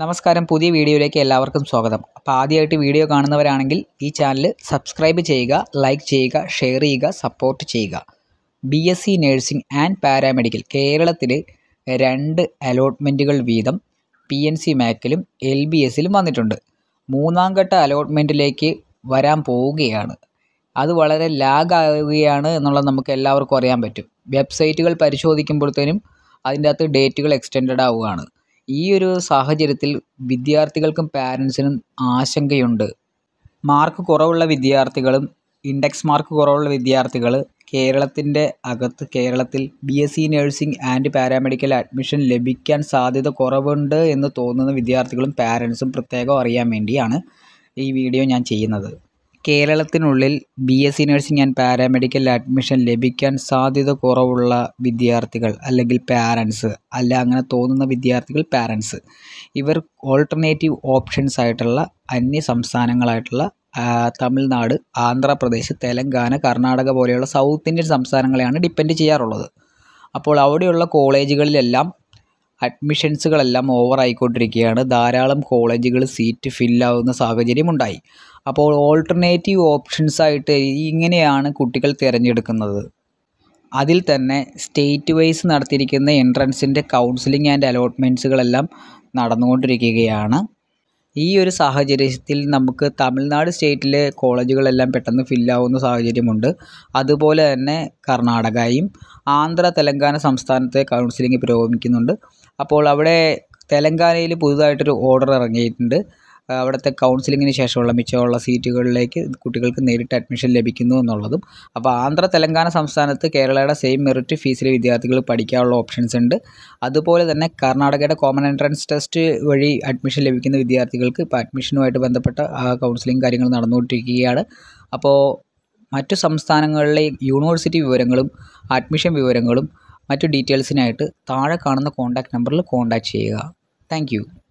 നമസ്കാരം പുതിയ വീഡിയോയിലേക്ക് എല്ലാവർക്കും സ്വാഗതം അപ്പോൾ ആദ്യമായിട്ട് വീഡിയോ കാണുന്നവരാണെങ്കിൽ ഈ ചാനൽ സബ്സ്ക്രൈബ് ചെയ്യുക ലൈക്ക് ചെയ്യുക ഷെയർ ചെയ്യുക സപ്പോർട്ട് ചെയ്യുക B S C nursing and paramedical കേരളത്തിൽ രണ്ട് അലോട്ട്മെൻറ്റുകൾ വീതം പി എൻ സി മാക്കിലും എൽ ബി എസിലും വന്നിട്ടുണ്ട് മൂന്നാം ഘട്ട അലോട്ട്മെൻറ്റിലേക്ക് വരാൻ പോവുകയാണ് അത് വളരെ ലാഗ് ആകുകയാണ് എന്നുള്ളത് നമുക്ക് എല്ലാവർക്കും അറിയാൻ പറ്റും വെബ്സൈറ്റുകൾ പരിശോധിക്കുമ്പോഴത്തേനും അതിൻ്റെ അകത്ത് ഡേറ്റുകൾ എക്സ്റ്റെൻഡ് ആവുകയാണ് ഈ ഒരു സാഹചര്യത്തിൽ വിദ്യാർത്ഥികൾക്കും പാരൻസിനും ആശങ്കയുണ്ട് മാർക്ക് കുറവുള്ള വിദ്യാർത്ഥികളും ഇൻഡെക്സ് മാർക്ക് കുറവുള്ള വിദ്യാർത്ഥികൾ കേരളത്തിൻ്റെ അകത്ത് കേരളത്തിൽ B S C nursing and paramedical admission ലഭിക്കാൻ സാധ്യത കുറവുണ്ട് എന്ന് തോന്നുന്ന വിദ്യാർത്ഥികളും പാരൻസും പ്രത്യേകം അറിയാൻ വേണ്ടിയാണ് ഈ വീഡിയോ ഞാൻ ചെയ്യുന്നത് കേരളത്തിനുള്ളിൽ B S C nursing and paramedical admission ലഭിക്കാൻ സാധ്യത കുറവുള്ള വിദ്യാർത്ഥികൾ അല്ലെങ്കിൽ പാരൻസ് അല്ല അങ്ങനെ തോന്നുന്ന വിദ്യാർത്ഥികൾ പാരൻസ് ഇവർ ഓൾട്ടർനേറ്റീവ് ഓപ്ഷൻസ് ആയിട്ടുള്ള അന്യ സംസ്ഥാനങ്ങളായിട്ടുള്ള തമിഴ്നാട് ആന്ധ്രാപ്രദേശ് തെലങ്കാന കർണാടക പോലെയുള്ള സൗത്ത് ഇന്ത്യൻ സംസ്ഥാനങ്ങളെയാണ് ഡിപ്പെൻഡ് ചെയ്യാറുള്ളത് അപ്പോൾ അവിടെയുള്ള കോളേജുകളിലെല്ലാം അഡ്മിഷൻസുകളെല്ലാം ഓവറായിക്കൊണ്ടിരിക്കുകയാണ് ധാരാളം കോളേജുകൾ സീറ്റ് ഫില്ലാവുന്ന സാഹചര്യമുണ്ടായി അപ്പോൾ ഓൾട്ടർനേറ്റീവ് ഓപ്ഷൻസ് ആയിട്ട് ഇങ്ങനെയാണ് കുട്ടികൾ തിരഞ്ഞെടുക്കുന്നത് അതിൽ തന്നെ സ്റ്റേറ്റ് വൈസ് നടത്തിയിരിക്കുന്ന എൻട്രൻസിൻ്റെ കൗൺസിലിംഗ് ആൻഡ് അലോട്ട്മെൻറ്റ്സുകളെല്ലാം നടന്നുകൊണ്ടിരിക്കുകയാണ് ഈ ഒരു സാഹചര്യത്തിൽ നമുക്ക് തമിഴ്നാട് സ്റ്റേറ്റിലെ കോളേജുകളെല്ലാം പെട്ടെന്ന് ഫില്ലാവുന്ന സാഹചര്യമുണ്ട് അതുപോലെ തന്നെ കർണാടകയും ആന്ധ്ര തെലങ്കാന സംസ്ഥാനത്തെ കൗൺസിലിംഗ് പുരോഗമിക്കുന്നുണ്ട് അപ്പോൾ അവിടെ തെലങ്കാനയിൽ പുതുതായിട്ടൊരു ഓർഡർ ഇറങ്ങിയിട്ടുണ്ട് അവിടുത്തെ കൗൺസിലിങ്ങിന് ശേഷമുള്ള മിച്ചമുള്ള സീറ്റുകളിലേക്ക് കുട്ടികൾക്ക് നേരിട്ട് അഡ്മിഷൻ ലഭിക്കുന്നു എന്നുള്ളതും അപ്പോൾ ആന്ധ്ര തെലങ്കാന സംസ്ഥാനത്ത് കേരളയുടെ സെയിം മെറിറ്റ് ഫീസിൽ വിദ്യാർത്ഥികൾ പഠിക്കാനുള്ള ഓപ്ഷൻസ് ഉണ്ട് അതുപോലെ തന്നെ കർണാടകയുടെ കോമൺ എൻട്രൻസ് ടെസ്റ്റ് വഴി അഡ്മിഷൻ ലഭിക്കുന്ന വിദ്യാർത്ഥികൾക്ക് ഇപ്പോൾ അഡ്മിഷനുമായിട്ട് ബന്ധപ്പെട്ട കൗൺസിലിംഗ് കാര്യങ്ങൾ നടന്നുകൊണ്ടിരിക്കുകയാണ് അപ്പോൾ മറ്റു സംസ്ഥാനങ്ങളിലെ യൂണിവേഴ്സിറ്റി വിവരങ്ങളും അഡ്മിഷൻ വിവരങ്ങളും മറ്റു ഡീറ്റെയിൽസിനായിട്ട് താഴെ കാണുന്ന കോൺടാക്റ്റ് നമ്പറിൽ കോൺടാക്റ്റ് ചെയ്യുക താങ്ക്